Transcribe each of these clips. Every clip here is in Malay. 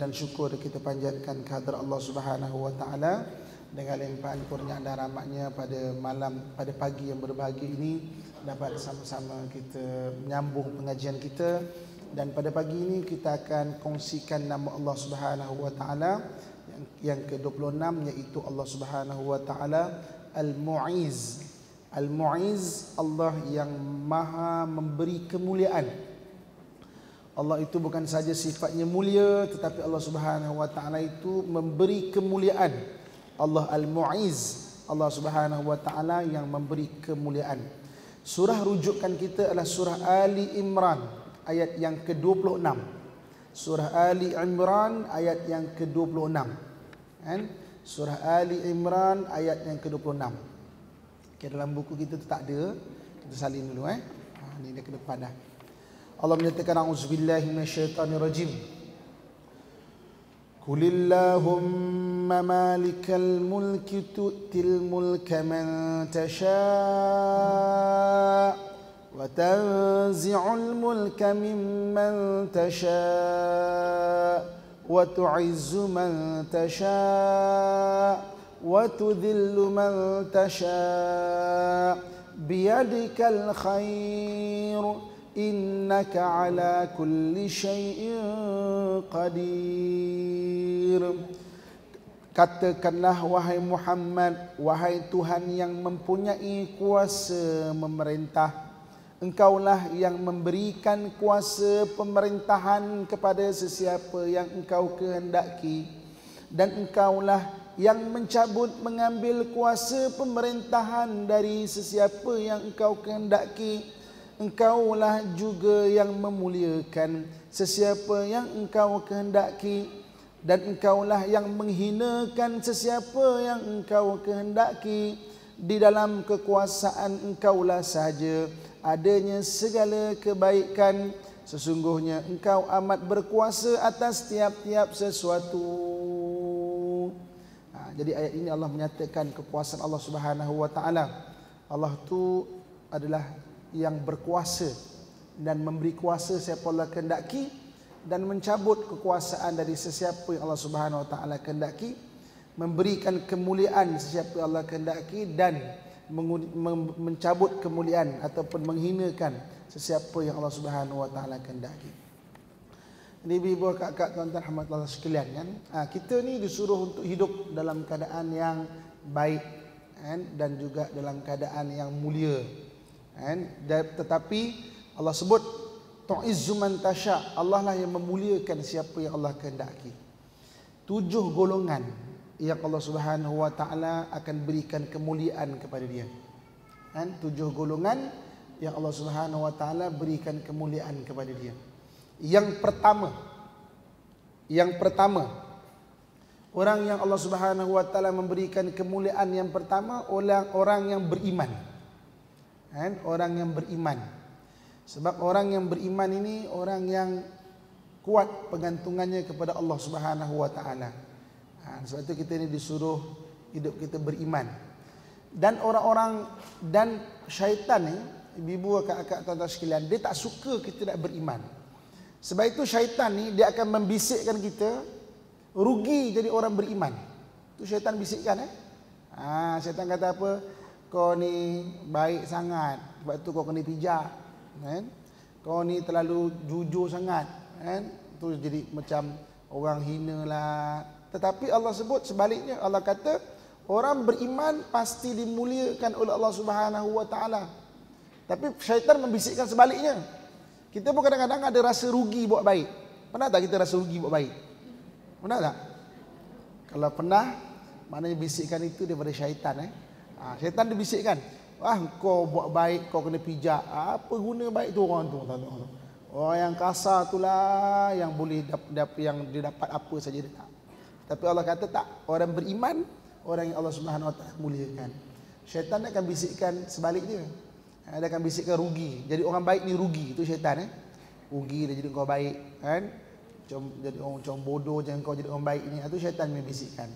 dan syukur kita panjatkan kehadrat Allah Subhanahu Wa Taala dengan limpahan kurnia dan rahmatnya pada malam pada pagi yang berbahagia ini dapat sama-sama kita menyambung pengajian kita dan pada pagi ini kita akan kongsikan nama Allah Subhanahu Wa Taala yang, yang ke-26 iaitu Allah Subhanahu Wa Taala Al-Mu'iz Al-Mu'iz Allah yang Maha memberi kemuliaan Allah itu bukan saja sifatnya mulia tetapi Allah Subhanahu wa taala itu memberi kemuliaan. Allah Al-Muiz, Allah Subhanahu wa taala yang memberi kemuliaan. Surah rujukan kita adalah surah Ali Imran ayat yang ke-26. Surah Ali Imran ayat yang ke-26. Kan? Surah Ali Imran ayat yang ke-26. Okay, dalam buku kita tu tak ada. Kita salin dulu eh. Ha, ni dia ke depan dah. اللهم نتك نعوذ بالله من الشيطان الرجيم قل اللهم مالك الملك تؤتي الملك من تشاء وتنزع الملك ممن تشاء وتعز من تشاء وتذل من تشاء بيدك الخير إنك على كل شيء قدير Katakanlah wahai Muhammad Wahai Tuhan yang mempunyai kuasa memerintah Engkaulah yang memberikan kuasa pemerintahan kepada sesiapa yang engkau kehendaki Dan engkaulah yang mencabut mengambil kuasa pemerintahan dari sesiapa yang engkau kehendaki engkaulah juga yang memuliakan sesiapa yang engkau kehendaki dan engkaulah yang menghinakan sesiapa yang engkau kehendaki di dalam kekuasaan engkaulah sahaja adanya segala kebaikan sesungguhnya engkau amat berkuasa atas tiap-tiap sesuatu ha, jadi ayat ini Allah menyatakan kekuasaan Allah Subhanahu wa taala Allah tu adalah yang berkuasa dan memberi kuasa siapa Allah kehendaki dan mencabut kekuasaan dari sesiapa yang Allah Subhanahu Wa Taala kehendaki memberikan kemuliaan sesiapa yang Allah kehendaki dan mencabut kemuliaan ataupun menghinakan sesiapa yang Allah Subhanahu Wa Taala kehendaki. Ini ibu kakak tuan-tuan rahmatullah sekalian kan. Ha, kita ni disuruh untuk hidup dalam keadaan yang baik kan? dan juga dalam keadaan yang mulia. And, tetapi Allah sebut tu'izzu man tasha Allah lah yang memuliakan siapa yang Allah kehendaki tujuh golongan yang Allah Subhanahu wa taala akan berikan kemuliaan kepada dia kan tujuh golongan yang Allah Subhanahu wa taala berikan kemuliaan kepada dia yang pertama yang pertama orang yang Allah Subhanahu wa taala memberikan kemuliaan yang pertama orang orang yang beriman kan? Orang yang beriman Sebab orang yang beriman ini Orang yang kuat Pengantungannya kepada Allah subhanahu wa ta'ala ha, Sebab itu kita ini disuruh Hidup kita beriman Dan orang-orang Dan syaitan ni Ibu-ibu akak-akak tuan-tuan sekalian Dia tak suka kita nak beriman Sebab itu syaitan ni dia akan membisikkan kita Rugi jadi orang beriman Itu syaitan bisikkan eh Ah, ha, syaitan kata apa? kau ni baik sangat sebab tu kau kena pijak kan kau ni terlalu jujur sangat kan tu jadi macam orang hina lah tetapi Allah sebut sebaliknya Allah kata orang beriman pasti dimuliakan oleh Allah Subhanahu wa taala tapi syaitan membisikkan sebaliknya kita pun kadang-kadang ada rasa rugi buat baik pernah tak kita rasa rugi buat baik pernah tak kalau pernah maknanya bisikan itu daripada syaitan eh Ha, syaitan dia bisikkan. Wah, kau buat baik, kau kena pijak. Ha, apa guna baik tu orang tu? Orang yang kasar tu lah yang boleh dap, dap, yang dia dapat apa saja dia nak. Tapi Allah kata tak, orang beriman, orang yang Allah Subhanahu Taala muliakan. Syaitan akan bisikkan sebaliknya. Ha, dia akan bisikkan rugi. Jadi orang baik ni rugi. Itu syaitan. Eh? Rugi dia jadi kau baik. Kan? Com, jadi orang com bodoh jangan kau jadi orang baik ni. Itu ha, syaitan yang bisikkan.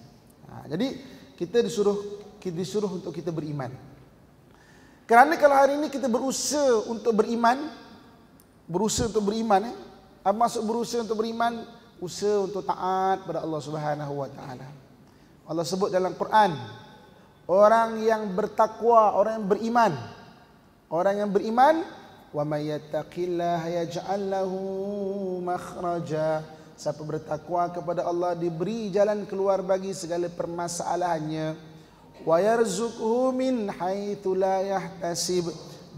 Ha, jadi kita disuruh kita disuruh untuk kita beriman. Kerana kalau hari ini kita berusaha untuk beriman, berusaha untuk beriman, eh? apa maksud berusaha untuk beriman? Usaha untuk taat kepada Allah Subhanahu Wa Taala. Allah sebut dalam Quran, orang yang bertakwa, orang yang beriman, orang yang beriman, wa mayyatakillah ya jannahu makhraja. Siapa bertakwa kepada Allah diberi jalan keluar bagi segala permasalahannya wa yarzuquhu min haitsu la yahtasib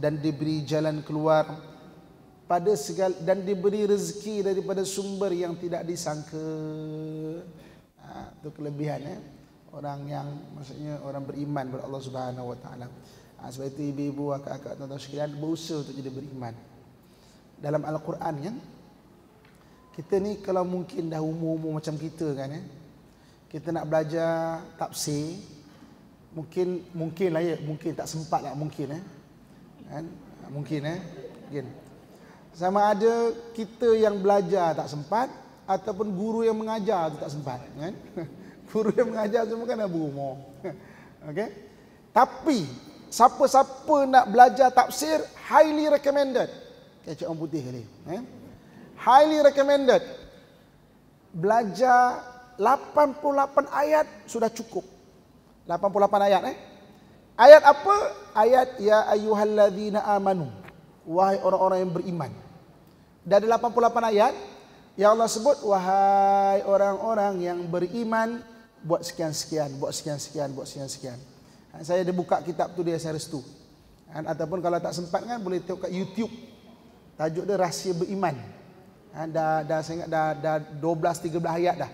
dan diberi jalan keluar pada segala, dan diberi rezeki daripada sumber yang tidak disangka. Ha, itu kelebihan ya. Orang yang maksudnya orang beriman kepada Allah Subhanahu wa taala. Ha, sebab itu ibu-ibu akak-akak tuan-tuan sekalian berusaha untuk jadi beriman. Dalam al-Quran kan kita ni kalau mungkin dah umur-umur macam kita kan ya. Kita nak belajar tafsir, mungkin mungkin lah ya mungkin tak sempat lah mungkin eh kan mungkin eh mungkin sama ada kita yang belajar tak sempat ataupun guru yang mengajar tu tak sempat kan guru yang mengajar semua kan abu mo okey tapi siapa-siapa nak belajar tafsir highly recommended kecik orang putih kali eh? highly recommended belajar 88 ayat sudah cukup 88 ayat eh. Ayat apa? Ayat ya ayyuhallazina amanu. Wahai orang-orang yang beriman. Dari 88 ayat yang Allah sebut wahai orang-orang yang beriman buat sekian-sekian, buat sekian-sekian, buat sekian-sekian. Ha, saya ada buka kitab tu dia series tu. Dan ha, ataupun kalau tak sempat kan boleh tengok kat YouTube. Tajuk dia rahsia beriman. Dan ha, dah dah saya ingat dah dah 12 13 ayat dah.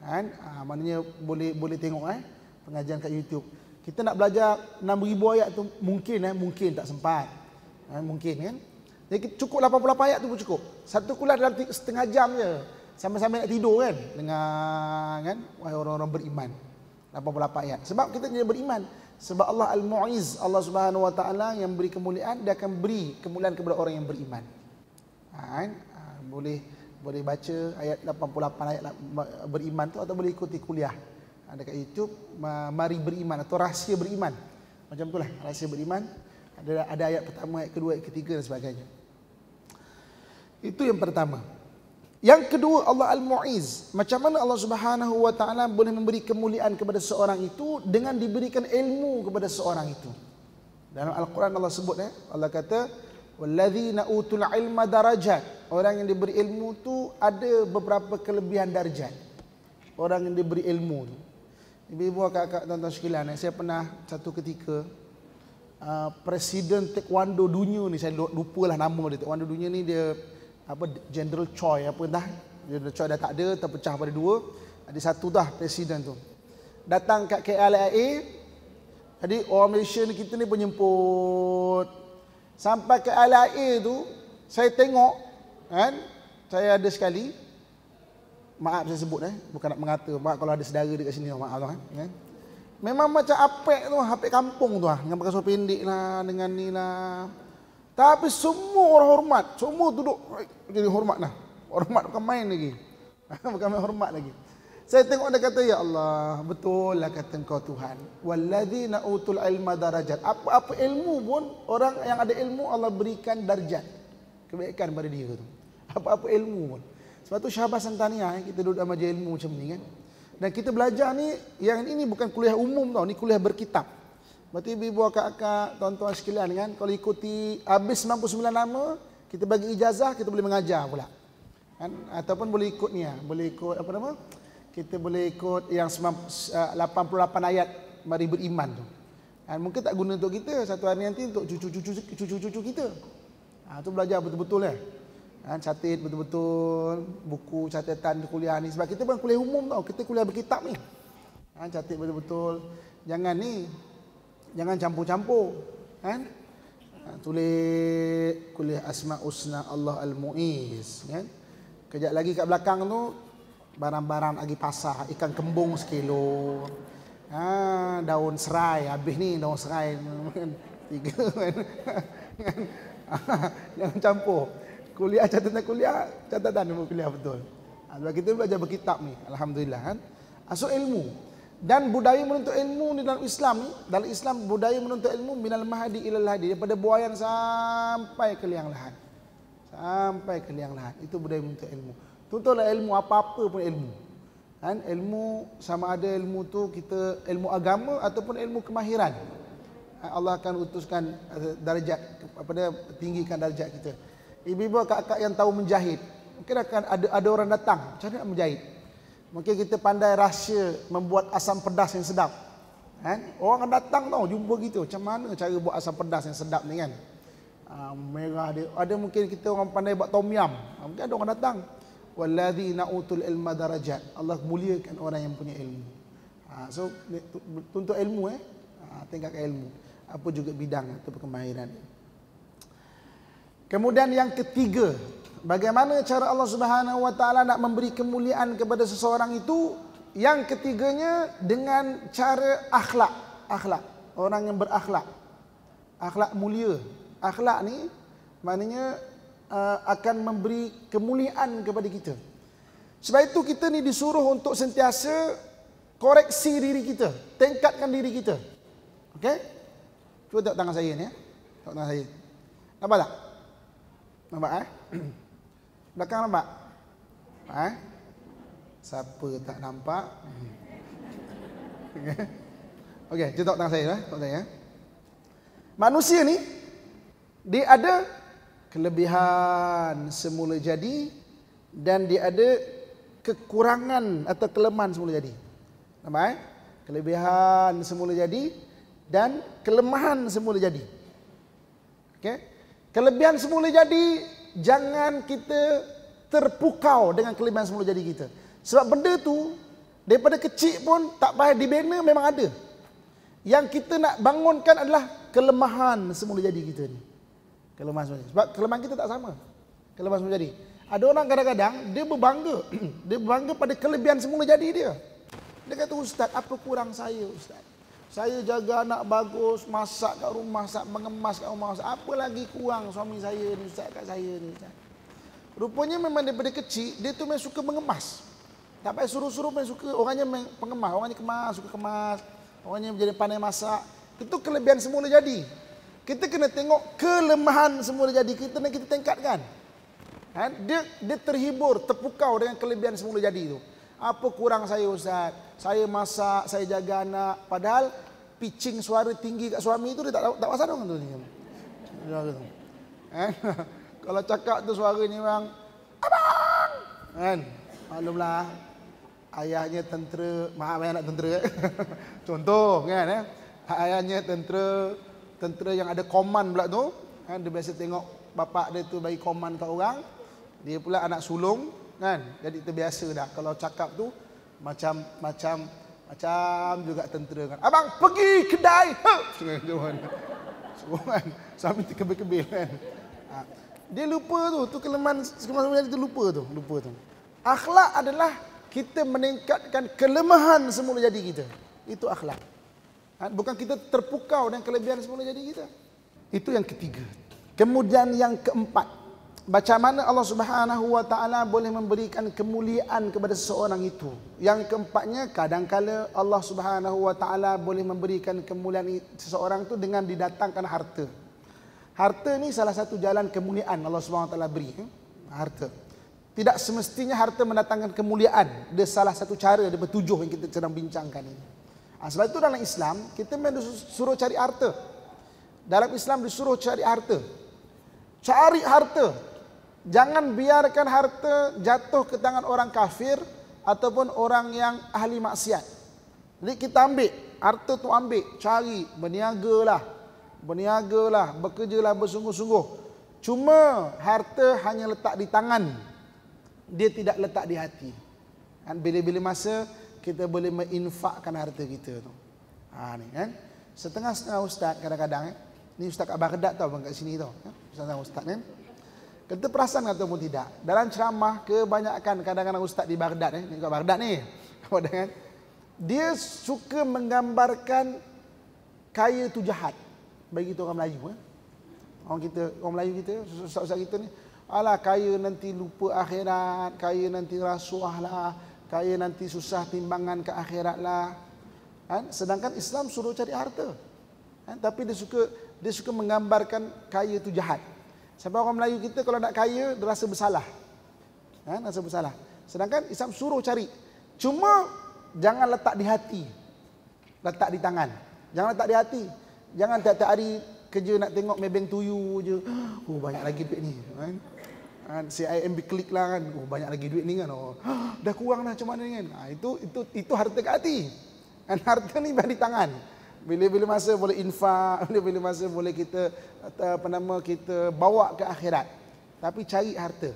Kan? Ha, maknanya boleh boleh tengok eh pengajian kat YouTube. Kita nak belajar 6,000 ayat tu mungkin eh, mungkin tak sempat. Eh, mungkin kan. Jadi cukup 88 ayat tu pun cukup. Satu kuliah dalam setengah jam je. sama-sama nak tidur kan. Dengan kan, orang-orang beriman. 88 ayat. Sebab kita jadi beriman. Sebab Allah Al-Mu'iz, Allah Subhanahu Wa Taala yang beri kemuliaan, dia akan beri kemuliaan kepada orang yang beriman. Ha, kan? ha boleh boleh baca ayat 88 ayat beriman tu atau boleh ikuti kuliah. Ada dekat YouTube mari beriman atau rahsia beriman. Macam itulah rahsia beriman. Ada ada ayat pertama, ayat kedua, ayat ketiga dan sebagainya. Itu yang pertama. Yang kedua Allah Al-Muiz. Macam mana Allah Subhanahu wa taala boleh memberi kemuliaan kepada seorang itu dengan diberikan ilmu kepada seorang itu? Dalam Al-Quran Allah sebut eh, Allah kata walladzina utul ilma darajat. Orang yang diberi ilmu tu ada beberapa kelebihan darjat. Orang yang diberi ilmu Ibu-ibu, kakak-kakak, tuan-tuan sekalian, eh, saya pernah satu ketika uh, Presiden Taekwondo Dunia ni, saya lupa lah nama dia Taekwondo Dunia ni, dia apa General Choi, apa entah General Choi dah tak ada, terpecah pada dua Ada satu dah Presiden tu Datang kat KLIA Jadi orang Malaysia ni, kita ni penyemput Sampai ke LIA tu, saya tengok kan, saya ada sekali maaf saya sebut eh bukan nak mengata maaf kalau ada saudara dekat sini maaf tuan eh. Ya. memang macam apek tu apek kampung tu dengan ah. pakai seluar pendek lah dengan ni lah tapi semua orang hormat semua duduk jadi hormat lah hormat bukan main lagi bukan main hormat lagi saya tengok dia kata ya Allah betul lah kata engkau Tuhan wallazi utul ilma darajat apa-apa ilmu pun orang yang ada ilmu Allah berikan darjat kebaikan pada dia tu apa-apa ilmu pun sebab tu syahabat santania eh, kita duduk dalam majlis ilmu macam ni kan. Dan kita belajar ni yang ini bukan kuliah umum tau, ni kuliah berkitab. Berarti ibu-ibu akak-akak, tuan-tuan sekalian kan, kalau ikuti habis 99 nama, kita bagi ijazah, kita boleh mengajar pula. Kan? Ataupun boleh ikut ni ya, boleh ikut apa nama? Kita boleh ikut yang 88 eh, ayat mari beriman tu. Kan? mungkin tak guna untuk kita, satu hari nanti untuk cucu-cucu cucu-cucu kita. Ha, belajar betul-betul lah. Eh? kan, catat betul-betul buku catatan kuliah ni sebab kita bukan kuliah umum tau kita kuliah berkitab ni kan, catat betul-betul jangan ni jangan campur-campur kan ha, tulis kuliah asma usna Allah al-muiz kan kejap lagi kat belakang tu barang-barang lagi pasah ikan kembung sekilo ha, daun serai habis ni daun serai kan? tiga kan, kan? jangan campur kuliah catatan kuliah catatan ilmu kuliah betul ah, sebab kita belajar berkitab ni alhamdulillah kan ah, so ilmu dan budaya menuntut ilmu di dalam Islam ni dalam Islam budaya menuntut ilmu minal mahdi ilal hadi daripada buayan sampai ke liang lahat sampai ke liang lahat itu budaya menuntut ilmu tuntutlah ilmu apa-apa pun ilmu kan ilmu sama ada ilmu tu kita ilmu agama ataupun ilmu kemahiran ah, Allah akan utuskan darjat apa dia tinggikan darjat kita. Ibu-ibu kakak yang tahu menjahit. Mungkin akan ada ada orang datang. Macam mana nak menjahit? Mungkin kita pandai rahsia membuat asam pedas yang sedap. Kan? Orang akan datang tau jumpa kita. Macam mana cara buat asam pedas yang sedap ni kan? Ha, merah dia. Ada mungkin kita orang pandai buat tom yam. Ha, ah, mungkin ada orang datang. Walladhi na'utul ilma darajat. Allah muliakan orang yang punya ilmu. Ha, so, tuntut ilmu eh. Ha, tengokkan ilmu. Apa juga bidang atau perkembangan. Kemudian yang ketiga, bagaimana cara Allah Subhanahu Wa Taala nak memberi kemuliaan kepada seseorang itu? Yang ketiganya dengan cara akhlak, akhlak orang yang berakhlak, akhlak mulia. Akhlak ni maknanya uh, akan memberi kemuliaan kepada kita. Sebab itu kita ni disuruh untuk sentiasa koreksi diri kita, tingkatkan diri kita. Okey? Cuba tengok tangan saya ni ya. Tengok tangan saya. Nampak tak? Nampak eh? Belakang nampak? Eh? Siapa tak nampak? Okey, okay, jentuk tangan saya lah, eh? tok saya. Eh? Manusia ni dia ada kelebihan semula jadi dan dia ada kekurangan atau kelemahan semula jadi. Nampak eh? Kelebihan semula jadi dan kelemahan semula jadi. Okey? Kelebihan semula jadi, jangan kita terpukau dengan kelebihan semula jadi kita. Sebab benda tu, daripada kecil pun tak payah dibina memang ada. Yang kita nak bangunkan adalah kelemahan semula jadi kita ni. Kelemahan semula jadi. Sebab kelemahan kita tak sama. Kelemahan semula jadi. Ada orang kadang-kadang dia berbangga. dia berbangga pada kelebihan semula jadi dia. Dia kata, Ustaz, apa kurang saya Ustaz? Saya jaga anak bagus, masak kat rumah, masak mengemas kat rumah. Masak. Apa lagi kurang suami saya ni, ustaz kat saya ni. Ustaz. Rupanya memang daripada kecil, dia tu memang suka mengemas. Tak payah suruh-suruh memang suka, orangnya pengemas, orangnya kemas, suka kemas. Orangnya jadi pandai masak. Itu kelebihan semula jadi. Kita kena tengok kelemahan semula jadi. Kita nak kita tingkatkan. Kan? Dia, dia terhibur, terpukau dengan kelebihan semula jadi tu. Apa kurang saya Ustaz? saya masak, saya jaga anak. Padahal pitching suara tinggi kat suami tu dia tak tak pasal dong tu. Suara tu. Eh? Kalau cakap tu suara ni bang, abang. Kan? Maklumlah ayahnya tentera, maaf ayah nak tentera. Eh? Contoh kan eh. Ayahnya tentera, tentera yang ada komand pula tu. Kan dia biasa tengok bapak dia tu bagi komand kat orang. Dia pula anak sulung kan. Jadi terbiasa dah kalau cakap tu macam macam macam juga tentera kan. Abang pergi kedai. Ha, Sungai Johan. Sungai sambil terkebil-kebil kan. kan. Ha, dia lupa tu, tu kelemahan semua itu lupa tu, lupa tu. Akhlak adalah kita meningkatkan kelemahan semula jadi kita. Itu akhlak. Ha, bukan kita terpukau dengan kelebihan semula jadi kita. Itu yang ketiga. Kemudian yang keempat. Baca mana Allah Subhanahu Wa Taala boleh memberikan kemuliaan kepada seseorang itu. Yang keempatnya, kadangkala Allah Subhanahu Wa Taala boleh memberikan kemuliaan seseorang itu dengan didatangkan harta. Harta ni salah satu jalan kemuliaan Allah Subhanahu Wa Taala beri. Eh? Harta. Tidak semestinya harta mendatangkan kemuliaan. Dia salah satu cara, dia bertujuh yang kita sedang bincangkan ini. Ha, sebab itu dalam Islam, kita memang suruh cari harta. Dalam Islam disuruh cari harta. Cari harta, Jangan biarkan harta jatuh ke tangan orang kafir ataupun orang yang ahli maksiat. Jadi kita ambil, harta tu ambil, cari, berniagalah. Berniagalah, bekerjalah bersungguh-sungguh. Cuma harta hanya letak di tangan. Dia tidak letak di hati. Kan bila-bila masa kita boleh menginfakkan harta kita tu. Ha ni kan. Setengah-setengah ustaz kadang-kadang eh. Ni ustaz Abah Kedak tau bang kat sini tau. Ya? Ustaz ustaz kan. Eh? Kata perasan kata pun tidak. Dalam ceramah kebanyakan kadang-kadang ustaz di Baghdad eh, dekat Baghdad ni. Kadang-kadang eh? dia suka menggambarkan kaya tu jahat bagi kita orang Melayu eh. Orang kita, orang Melayu kita, ustaz-ustaz kita ni, alah kaya nanti lupa akhirat, kaya nanti rasuah lah, kaya nanti susah timbangan ke akhirat lah. Kan? Sedangkan Islam suruh cari harta. Kan? Tapi dia suka dia suka menggambarkan kaya tu jahat. Siapa orang Melayu kita kalau nak kaya, dia rasa bersalah. Ha, rasa bersalah. Sedangkan Islam suruh cari. Cuma jangan letak di hati. Letak di tangan. Jangan letak di hati. Jangan tiap-tiap hari kerja nak tengok Maybank Tuyu je. Oh banyak lagi duit ni. Kan? Kan, ha, CIMB klik lah kan. Oh banyak lagi duit ni kan. Oh, dah kurang lah macam mana ni kan. Ha, itu, itu, itu harta kat hati. Dan harta ni berada di Tangan bila-bila masa boleh infak, bila-bila masa boleh kita apa nama kita bawa ke akhirat. Tapi cari harta.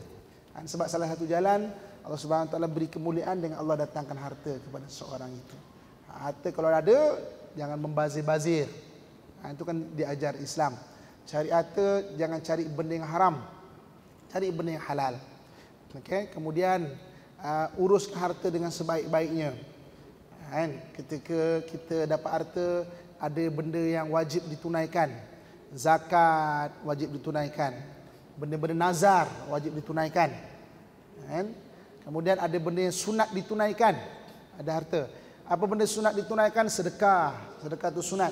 Sebab salah satu jalan Allah Subhanahu taala beri kemuliaan dengan Allah datangkan harta kepada seorang itu. Harta kalau ada jangan membazir-bazir. Ha, itu kan diajar Islam. Cari harta jangan cari benda yang haram. Cari benda yang halal. Okey, kemudian uh, uruskan harta dengan sebaik-baiknya kan? Ketika kita dapat harta Ada benda yang wajib ditunaikan Zakat wajib ditunaikan Benda-benda nazar wajib ditunaikan kan? Kemudian ada benda yang sunat ditunaikan Ada harta Apa benda sunat ditunaikan? Sedekah Sedekah itu sunat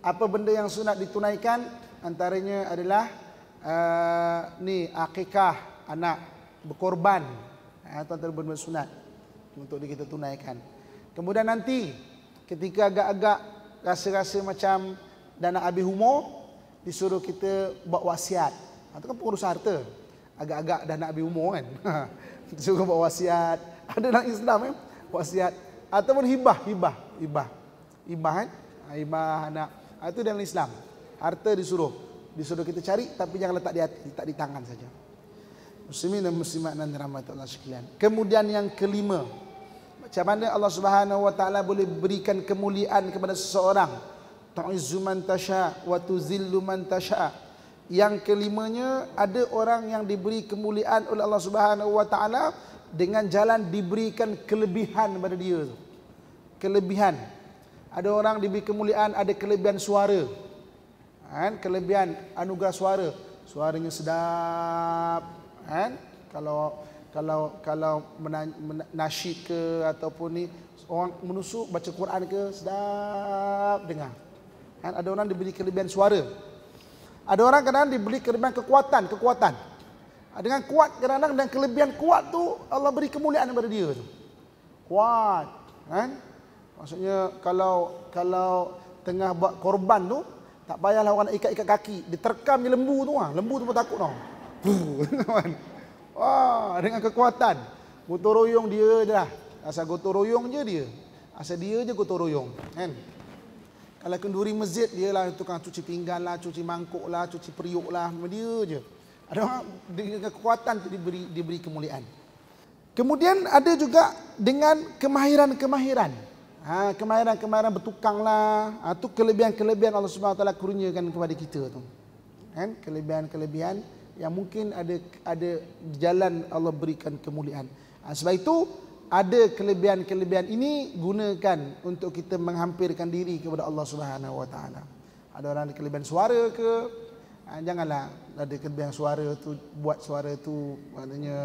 Apa benda yang sunat ditunaikan? Antaranya adalah uh, ni Akikah Anak berkorban eh, Tuan-tuan benda sunat untuk kita tunaikan. Kemudian nanti ketika agak-agak rasa-rasa macam dah nak habis umur, disuruh kita buat wasiat. Itu ha, kan pengurus harta. Agak-agak dah nak habis umur kan. disuruh ha, buat wasiat. Ada dalam Islam kan? Eh? Wasiat. Ataupun hibah. Hibah. Hibah. Hibah kan? Hibah anak. Itu dalam Islam. Harta disuruh. Disuruh kita cari tapi jangan letak di hati. Letak di tangan saja. Muslimin dan muslimat dan rahmat sekalian. Kemudian yang Kelima. Macam mana Allah Subhanahu Wa Taala boleh berikan kemuliaan kepada seseorang? Ta'izzu man tasha wa tuzillu man tasha. Yang kelimanya ada orang yang diberi kemuliaan oleh Allah Subhanahu Wa Taala dengan jalan diberikan kelebihan pada dia. Kelebihan. Ada orang diberi kemuliaan ada kelebihan suara. Kan? Kelebihan anugerah suara. Suaranya sedap. Kan? Kalau kalau kalau nasyid ke ataupun ni orang menusuk baca Quran ke sedap dengar kan ada orang diberi kelebihan suara ada orang kadang diberi kelebihan kekuatan kekuatan dengan kuat kadang dan kelebihan kuat tu Allah beri kemuliaan kepada dia tu kuat kan maksudnya kalau kalau tengah buat korban tu tak payahlah orang nak ikat-ikat kaki diterkam je lembu tu ah lembu tu pun takut tau kan? Wah, dengan kekuatan. Gotong royong dia je lah. Asal gotong royong je dia. Asal dia je gotong royong. Kan? Kalau kenduri masjid dia lah tukang cuci pinggan lah, cuci mangkuk lah, cuci periuk lah. Dia je. Ada dengan kekuatan diberi, diberi kemuliaan. Kemudian ada juga dengan kemahiran-kemahiran. Ha, kemahiran-kemahiran bertukang lah. Itu ha, kelebihan-kelebihan Allah SWT kurniakan kepada kita tu. Kan? Kelebihan-kelebihan. kelebihan kelebihan yang mungkin ada ada jalan Allah berikan kemuliaan. Ha, sebab itu ada kelebihan-kelebihan ini gunakan untuk kita menghampirkan diri kepada Allah Subhanahu Wa Taala. Ada orang ada kelebihan suara ke? Ha, janganlah ada kelebihan suara tu buat suara tu maknanya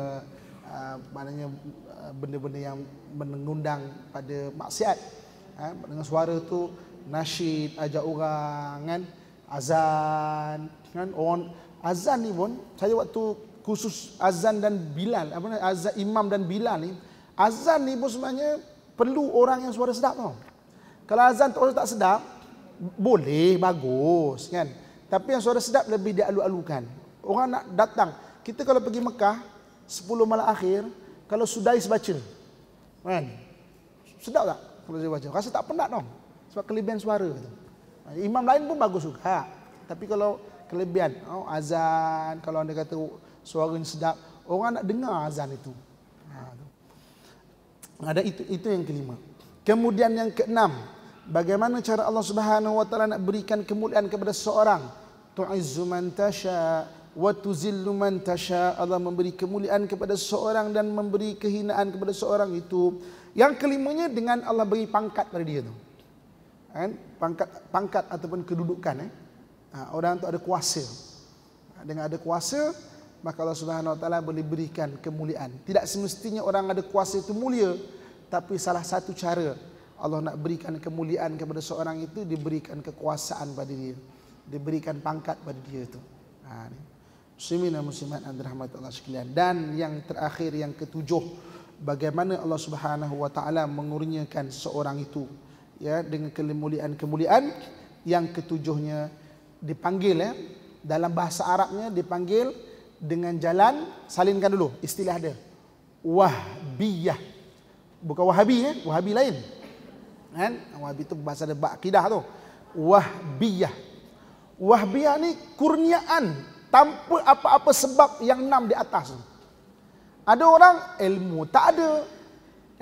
ha, maknanya ha, benda-benda yang mengundang pada maksiat. Ha, dengan suara tu nasyid ajak orang kan azan kan orang azan ni pun saya waktu khusus azan dan bilal apa nama azan imam dan bilal ni azan ni pun sebenarnya perlu orang yang suara sedap tau. Kalau azan tak tak sedap boleh bagus kan. Tapi yang suara sedap lebih dialu-alukan. Orang nak datang. Kita kalau pergi Mekah 10 malam akhir kalau sudai baca kan. Sedap tak kalau saya baca? Rasa tak penat dong. Sebab kelebihan suara tu. Imam lain pun bagus juga. Tapi kalau kelebihan oh, azan kalau anda kata suaranya sedap orang nak dengar azan itu ha, ada itu itu yang kelima kemudian yang keenam bagaimana cara Allah Subhanahu wa taala nak berikan kemuliaan kepada seorang tu'izzu man tasha wa tuzillu man tasha Allah memberi kemuliaan kepada seorang dan memberi kehinaan kepada seorang itu yang kelimanya dengan Allah beri pangkat pada dia tu kan pangkat pangkat ataupun kedudukan eh ha, orang tu ada kuasa ha, dengan ada kuasa maka Allah Subhanahu Wa Taala boleh berikan kemuliaan tidak semestinya orang ada kuasa itu mulia tapi salah satu cara Allah nak berikan kemuliaan kepada seorang itu diberikan kekuasaan pada dia diberikan pangkat pada dia itu ha, ni. Muslimin dan muslimat yang Allah sekalian dan yang terakhir yang ketujuh bagaimana Allah Subhanahu wa taala mengurniakan seorang itu ya dengan kemuliaan-kemuliaan yang ketujuhnya dipanggil ya dalam bahasa Arabnya dipanggil dengan jalan salinkan dulu istilah dia Wahbiyah bukan Wahabi ya Wahabi lain kan Wahabi itu bahasa debak akidah tu Wahbiyah Wahbiyah ni kurniaan tanpa apa-apa sebab yang enam di atas ada orang ilmu tak ada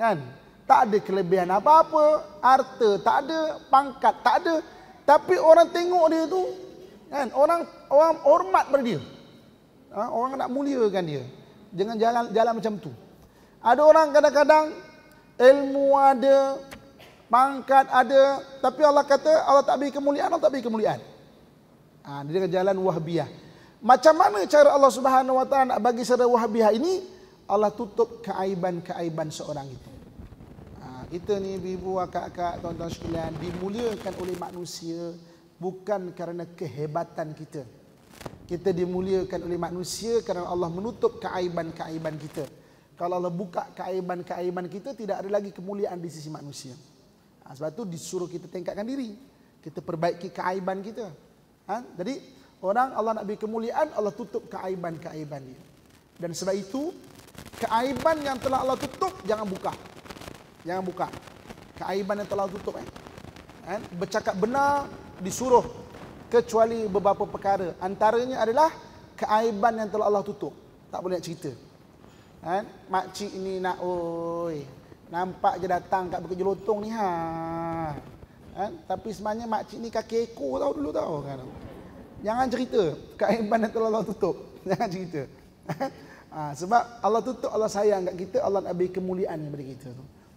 kan tak ada kelebihan apa-apa harta tak ada pangkat tak ada tapi orang tengok dia tu Kan? Orang orang hormat pada dia. Ha? Orang nak muliakan dia. Jangan jalan jalan macam tu. Ada orang kadang-kadang ilmu ada, pangkat ada, tapi Allah kata Allah tak bagi kemuliaan, Allah tak bagi kemuliaan. Ha, dia dengan jalan wahbiah. Macam mana cara Allah Subhanahu Wa Taala nak bagi secara wahbiah ini? Allah tutup keaiban-keaiban seorang itu. Ha, kita ni ibu-ibu, akak-akak, tuan-tuan sekalian dimuliakan oleh manusia bukan kerana kehebatan kita. Kita dimuliakan oleh manusia kerana Allah menutup keaiban-keaiban kita. Kalau Allah buka keaiban-keaiban kita, tidak ada lagi kemuliaan di sisi manusia. Ha, sebab itu disuruh kita tingkatkan diri. Kita perbaiki keaiban kita. Ha? Jadi orang Allah nak beri kemuliaan, Allah tutup keaiban-keaiban dia. Dan sebab itu, keaiban yang telah Allah tutup, jangan buka. Jangan buka. Keaiban yang telah tutup. Eh? Ha, bercakap benar, disuruh kecuali beberapa perkara. Antaranya adalah keaiban yang telah Allah tutup. Tak boleh nak cerita. Kan? Makcik ni nak, oi, nampak je datang kat bukit jelotong ni. Ha. Kan? Tapi sebenarnya makcik ni kaki ekor tau dulu tau. Kan? Jangan cerita keaiban yang telah Allah tutup. Jangan cerita. Ha, sebab Allah tutup, Allah sayang kat kita, Allah nak beri kemuliaan kepada kita.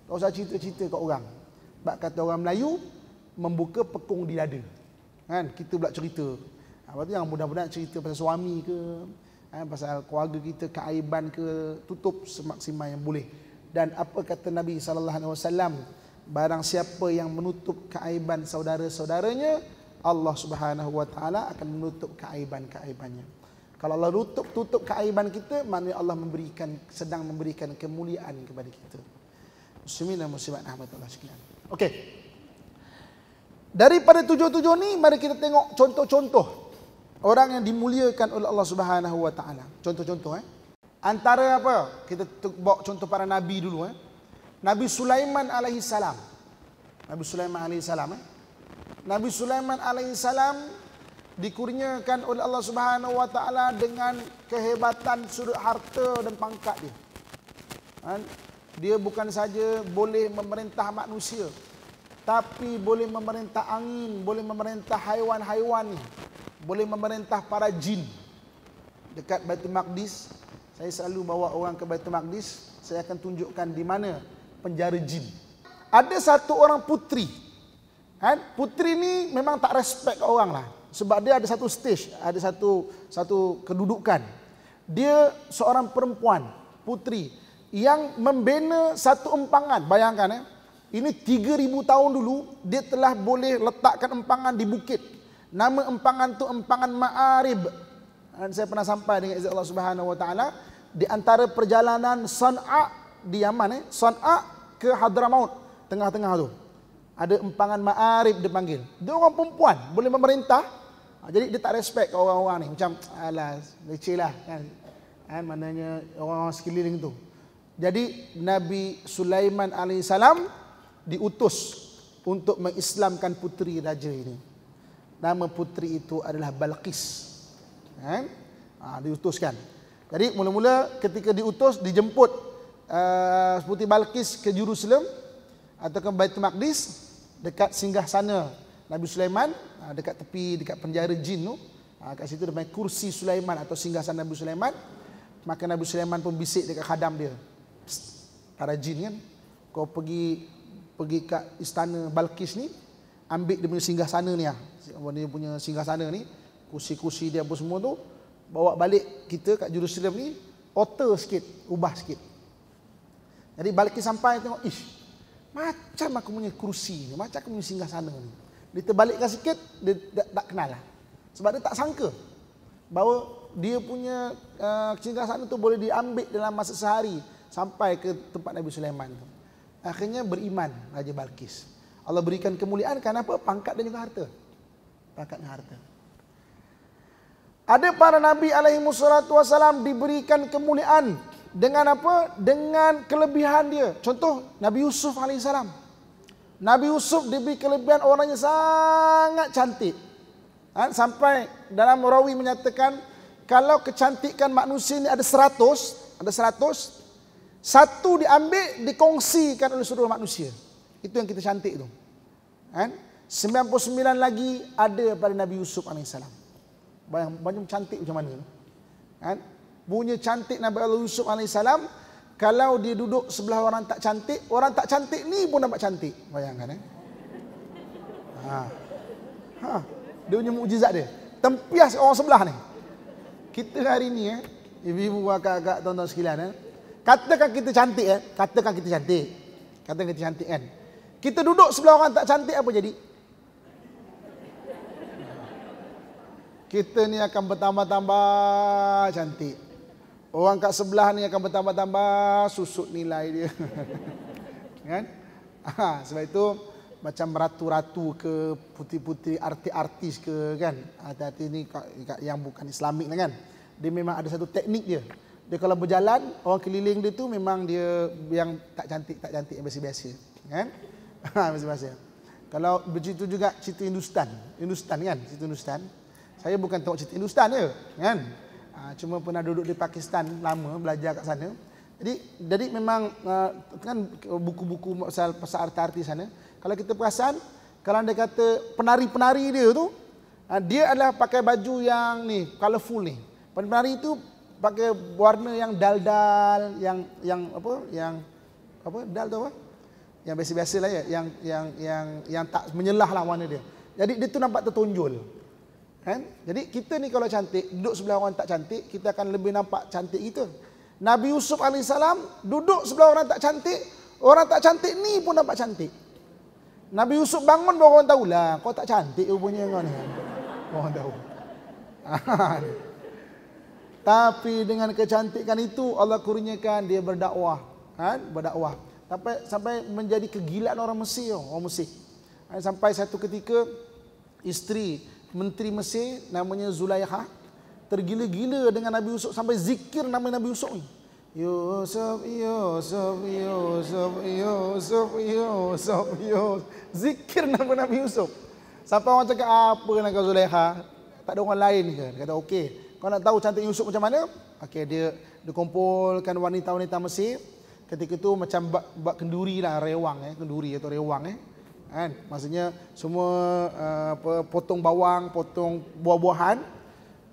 Tak usah cerita-cerita kat orang. Sebab kata orang Melayu, membuka pekung di dada. Kan? Kita pula cerita. Apa ah, tu yang mudah-mudahan cerita pasal suami ke, kan? pasal keluarga kita, keaiban ke, tutup semaksimal yang boleh. Dan apa kata Nabi SAW, barang siapa yang menutup keaiban saudara-saudaranya, Allah Subhanahu Wa Taala akan menutup keaiban-keaibannya. Kalau Allah tutup-tutup keaiban kita, maknanya Allah memberikan sedang memberikan kemuliaan kepada kita. Muslimin dan muslimat rahmatullah sekalian. Okey. Daripada tujuh-tujuh ni mari kita tengok contoh-contoh orang yang dimuliakan oleh Allah Subhanahu Wa Taala. Contoh-contoh eh. Antara apa? Kita bawa contoh para nabi dulu eh. Nabi Sulaiman alaihi salam. Nabi Sulaiman alaihi salam eh. Nabi Sulaiman alaihi salam dikurniakan oleh Allah Subhanahu Wa Taala dengan kehebatan sudut harta dan pangkat dia. Ha? Dia bukan saja boleh memerintah manusia, tapi boleh memerintah angin, boleh memerintah haiwan-haiwan ni, boleh memerintah para jin. Dekat Batu Maqdis, saya selalu bawa orang ke Batu Maqdis, saya akan tunjukkan di mana penjara jin. Ada satu orang putri. Kan? Putri ni memang tak respect ke orang lah. Sebab dia ada satu stage, ada satu satu kedudukan. Dia seorang perempuan, putri, yang membina satu empangan. Bayangkan ya, eh? Ini 3000 tahun dulu dia telah boleh letakkan empangan di bukit. Nama empangan tu empangan Ma'arib. Dan saya pernah sampai dengan izin Allah Subhanahu Wa Taala di antara perjalanan Sana'a di Yaman eh Sana'a ke Hadramaut tengah-tengah tu. Ada empangan Ma'arib dipanggil. Dia orang perempuan boleh memerintah. Ah, jadi dia tak respect ke orang-orang ni macam alas lecehlah kan. Kan mananya orang-orang sekeliling tu. Jadi Nabi Sulaiman alaihissalam diutus untuk mengislamkan putri raja ini. Nama putri itu adalah Balqis. Kan? Ha, diutuskan. Jadi mula-mula ketika diutus dijemput uh, puteri Balqis ke Jerusalem atau ke Baitul Maqdis dekat singgah sana Nabi Sulaiman ha, dekat tepi dekat penjara jin tu ha, kat situ ada kursi Sulaiman atau singgah sana Nabi Sulaiman maka Nabi Sulaiman pun bisik dekat khadam dia para jin kan kau pergi pergi ke istana Balkis ni ambil dia punya singgah sana ni lah. dia punya singgah sana ni kursi-kursi dia apa semua tu bawa balik kita kat Jerusalem ni alter sikit, ubah sikit jadi Balkis sampai tengok ish, macam aku punya kursi ni, macam aku punya singgah sana ni dia terbalikkan sikit, dia tak, tak kenal lah sebab dia tak sangka bahawa dia punya uh, singgah sana tu boleh diambil dalam masa sehari sampai ke tempat Nabi Sulaiman tu Akhirnya beriman Raja Balkis. Allah berikan kemuliaan kerana apa? Pangkat dan juga harta. Pangkat dan harta. Ada para Nabi alaihi musallatu wasallam diberikan kemuliaan dengan apa? Dengan kelebihan dia. Contoh Nabi Yusuf alaihi salam. Nabi Yusuf diberi kelebihan orangnya sangat cantik. Ha? sampai dalam rawi menyatakan kalau kecantikan manusia ini ada seratus, ada seratus. Satu diambil, dikongsikan oleh seluruh manusia. Itu yang kita cantik tu. Kan? 99 lagi ada pada Nabi Yusuf AS. Banyak, banyak cantik macam mana. Kan? Punya cantik Nabi Allah Yusuf AS, kalau dia duduk sebelah orang tak cantik, orang tak cantik ni pun nampak cantik. Bayangkan eh. Ha. Ha. Dia punya mujizat dia. Tempias orang sebelah ni. Kita hari ni eh. Ibu-ibu, kakak-kakak, tuan-tuan sekalian eh. Katakan kita cantik eh. Katakan kita cantik. Katakan kita cantik kan. Kita duduk sebelah orang tak cantik apa jadi? Kita ni akan bertambah-tambah cantik. Orang kat sebelah ni akan bertambah-tambah susut nilai dia. kan? Ha, sebab itu macam ratu-ratu ke putih-putih artis-artis ke kan. Hati-hati ni yang bukan islamik lah kan. Dia memang ada satu teknik dia dia kalau berjalan orang keliling dia tu memang dia yang tak cantik tak cantik yang biasa-biasa kan ha, biasa-biasa kalau begitu juga cerita Hindustan Hindustan kan cerita Hindustan saya bukan tengok cerita Hindustan je kan ha, cuma pernah duduk di Pakistan lama belajar kat sana jadi jadi memang ha, kan buku-buku pasal pasal arti-arti sana kalau kita perasan kalau anda kata penari-penari dia tu dia adalah pakai baju yang ni colorful ni penari itu pakai warna yang dal-dal, yang yang apa? Yang apa? Dal tu apa? Yang biasa-biasa lah ya, yang yang yang yang tak menyelah lah warna dia. Jadi dia tu nampak tertunjul. Kan? Jadi kita ni kalau cantik, duduk sebelah orang tak cantik, kita akan lebih nampak cantik kita. Nabi Yusuf AS duduk sebelah orang tak cantik, orang tak cantik ni pun nampak cantik. Nabi Yusuf bangun baru orang tahulah, kau tak cantik rupanya kau ni. Orang tahu. Ah, tapi dengan kecantikan itu Allah kurniakan dia berdakwah, kan? Berdakwah. Sampai sampai menjadi kegilaan orang Mesir, orang Mesir. Eh, sampai satu ketika isteri menteri Mesir namanya Zulaikha tergila-gila dengan Nabi Yusuf sampai zikir nama Nabi Yusuf ni. Yusuf, Yusuf, Yusuf, Yusuf, Yusuf, Yusuf. Zikir nama Nabi Yusuf. Sampai orang cakap, ah, apa nak kau Zulaikha? Tak ada orang lain ke? Dia kata, okey. Kau nak tahu cantik Yusuf macam mana? Okey, dia dia kumpulkan wanita-wanita Mesir. Ketika itu macam buat, buat kenduri lah, rewang eh, kenduri atau rewang eh. Kan? Maksudnya semua eh, apa, potong bawang, potong buah-buahan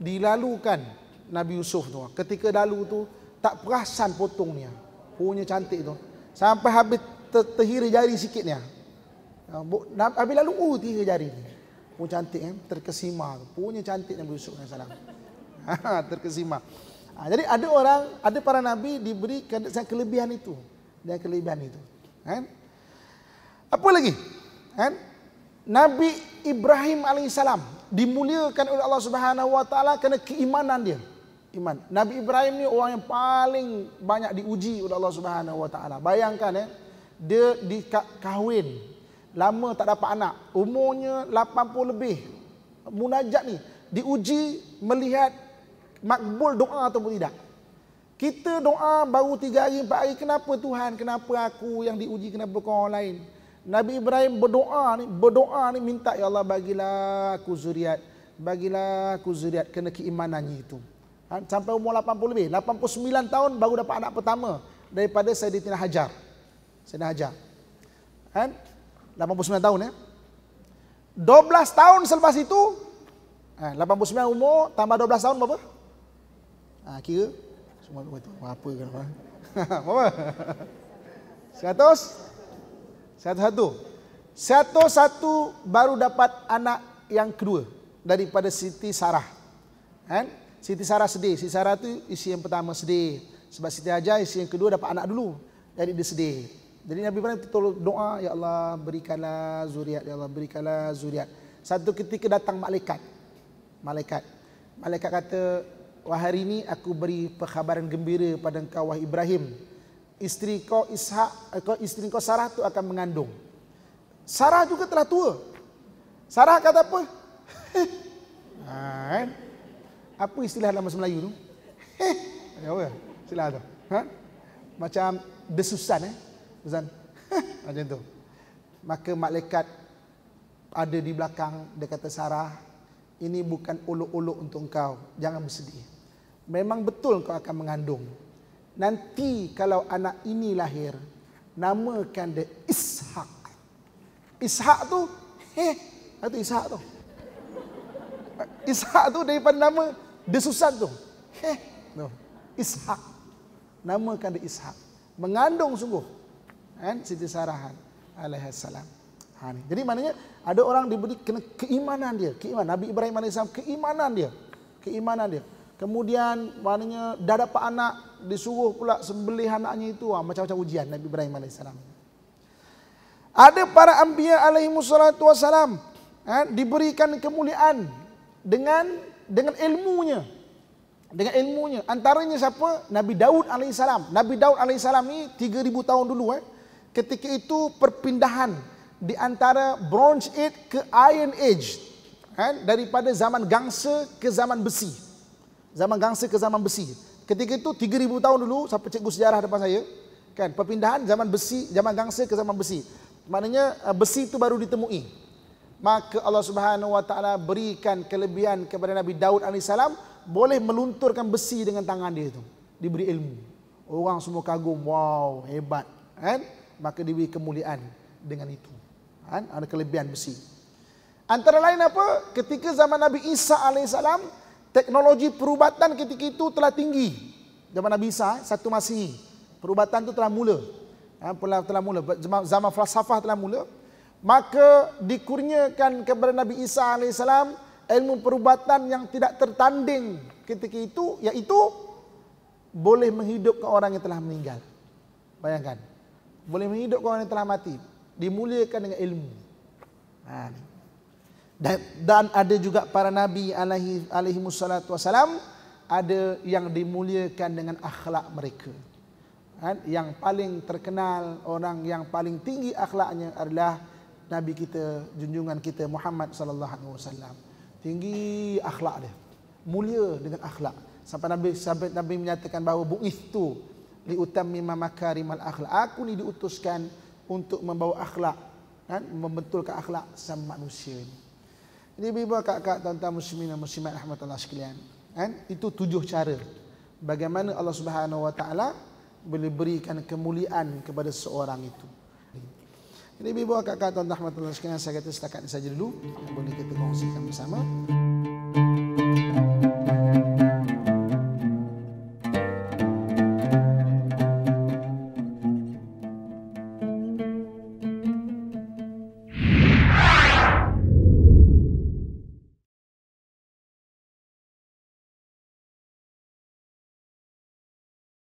dilalukan Nabi Yusuf tu. Ketika lalu tu tak perasan potongnya. Punya cantik tu. Sampai habis ter terhira jari sikitnya. Habis lalu uh, oh, terhira jari ni. Pun cantik eh? terkesima. Punya cantik Nabi Yusuf SAW. terkesima. Ha, jadi ada orang, ada para nabi diberi kelebihan itu. Dan kelebihan itu. Kan? Apa lagi? Kan? Nabi Ibrahim alaihissalam dimuliakan oleh Allah Subhanahu Wa Taala kerana keimanan dia. Iman. Nabi Ibrahim ni orang yang paling banyak diuji oleh Allah Subhanahu Wa Taala. Bayangkan eh, dia dikahwin lama tak dapat anak. Umurnya 80 lebih. Munajat ni diuji melihat makbul doa atau tidak. Kita doa baru tiga hari 4 hari kenapa Tuhan kenapa aku yang diuji kenapa bukan orang lain. Nabi Ibrahim berdoa ni berdoa ni minta ya Allah bagilah aku zuriat bagilah aku zuriat kena keimanannya itu. Ha? sampai umur 80 lebih 89 tahun baru dapat anak pertama daripada Sayyidina Hajar. Sayyidina Hajar. Kan? Ha? 89 tahun ya. Eh? 12 tahun selepas itu 89 eh, umur tambah 12 tahun berapa? Ha, kira semua tu apa kan apa? Berapa? satu, 101 satu baru dapat anak yang kedua daripada Siti Sarah. Kan? Siti Sarah sedih. Siti Sarah tu isi yang pertama sedih. Sebab Siti Aja isi yang kedua dapat anak dulu. Jadi dia sedih. Jadi Nabi Ibrahim tolong doa, Ya Allah berikanlah zuriat, Ya Allah berikanlah zuriat. Satu ketika datang malaikat. Malaikat. Malaikat kata, hari ini aku beri perkhabaran gembira pada engkau wahai Ibrahim. Isteri kau Ishak, eh, kau isteri kau Sarah tu akan mengandung. Sarah juga telah tua. Sarah kata apa? ha, kan? Apa istilah dalam bahasa Melayu tu? Heh. Ya, istilah tu. Ha? Macam desusan eh. Desusan. Macam tu. Maka malaikat ada di belakang dia kata Sarah ini bukan ulu-ulu untuk kau, Jangan bersedih. Memang betul kau akan mengandung. Nanti kalau anak ini lahir, namakan dia Ishak. Ishak tu, heh, itu Ishak tu. Ishak tu daripada nama Desusan tu. Heh, no. Ishak. Namakan dia Ishak. Mengandung sungguh. Kan? Siti Sarahan alaihissalam. Ha, Jadi maknanya ada orang diberi kena keimanan dia. Keimanan. Nabi Ibrahim AS keimanan dia. Keimanan dia. Kemudian maknanya dah dapat anak disuruh pula sembelih anaknya itu. Ha, macam-macam ujian Nabi Ibrahim AS. Ada para ambiya alaihimussalatu wassalam. Ha, diberikan kemuliaan dengan dengan ilmunya. Dengan ilmunya. Antaranya siapa? Nabi Daud AS. Nabi Daud AS ni 3000 tahun dulu. Eh. Ketika itu perpindahan di antara Bronze Age ke Iron Age. Kan? Daripada zaman gangsa ke zaman besi. Zaman gangsa ke zaman besi. Ketika itu 3000 tahun dulu siapa cikgu sejarah depan saya kan perpindahan zaman besi zaman gangsa ke zaman besi. Maknanya uh, besi itu baru ditemui. Maka Allah Subhanahu Wa Taala berikan kelebihan kepada Nabi Daud alaihi boleh melunturkan besi dengan tangan dia itu. Diberi ilmu. Orang semua kagum, wow, hebat. Kan? Maka diberi kemuliaan dengan itu kan? ada kelebihan besi. Antara lain apa? Ketika zaman Nabi Isa AS, teknologi perubatan ketika itu telah tinggi. Zaman Nabi Isa, satu masih. Perubatan itu telah mula. Ha, telah mula. Zaman falsafah telah mula. Maka dikurniakan kepada Nabi Isa AS, ilmu perubatan yang tidak tertanding ketika itu, iaitu boleh menghidupkan orang yang telah meninggal. Bayangkan. Boleh menghidupkan orang yang telah mati dimuliakan dengan ilmu. Ha. Dan, dan ada juga para nabi alaihi alaihi musallatu wasalam ada yang dimuliakan dengan akhlak mereka. Ha. yang paling terkenal orang yang paling tinggi akhlaknya adalah nabi kita junjungan kita Muhammad sallallahu alaihi wasallam. Tinggi akhlak dia. Mulia dengan akhlak. Sampai nabi sampai nabi menyatakan bahawa buistu li utammima makarimal akhlak. Aku ni diutuskan untuk membawa akhlak kan membetulkan akhlak sesama manusia ini. Jadi ibu kakak tuan-tuan muslimin dan muslimat rahmatullah sekalian, kan itu tujuh cara bagaimana Allah Subhanahu wa taala boleh berikan kemuliaan kepada seorang itu. Jadi ibu kakak tuan-tuan rahmatullah sekalian saya kata setakat ini saja dulu boleh kita kongsikan bersama.